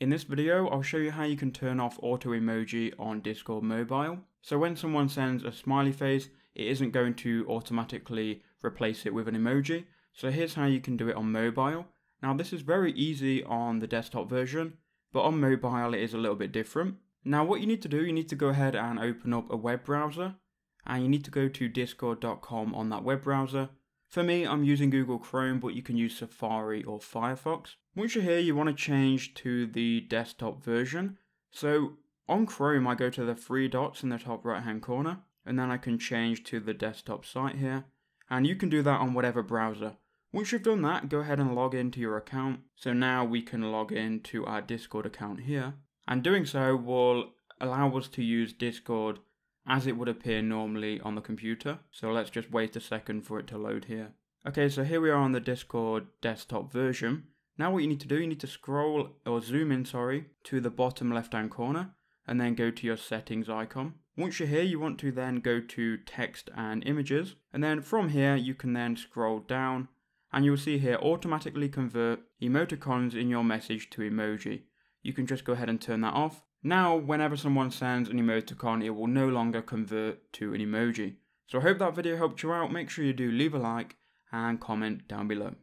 In this video, I'll show you how you can turn off auto emoji on Discord mobile. So when someone sends a smiley face, it isn't going to automatically replace it with an emoji. So here's how you can do it on mobile. Now this is very easy on the desktop version, but on mobile it is a little bit different. Now what you need to do, you need to go ahead and open up a web browser and you need to go to discord.com on that web browser for me, I'm using Google Chrome, but you can use Safari or Firefox. Once you're here, you want to change to the desktop version. So on Chrome, I go to the three dots in the top right hand corner, and then I can change to the desktop site here. And you can do that on whatever browser. Once you've done that, go ahead and log into your account. So now we can log into our Discord account here. And doing so will allow us to use Discord as it would appear normally on the computer. So let's just wait a second for it to load here. Okay, so here we are on the Discord desktop version. Now what you need to do, you need to scroll or zoom in, sorry, to the bottom left hand corner and then go to your settings icon. Once you're here, you want to then go to text and images. And then from here, you can then scroll down and you'll see here automatically convert emoticons in your message to emoji you can just go ahead and turn that off. Now, whenever someone sends an emoticon, it will no longer convert to an emoji. So I hope that video helped you out. Make sure you do leave a like and comment down below.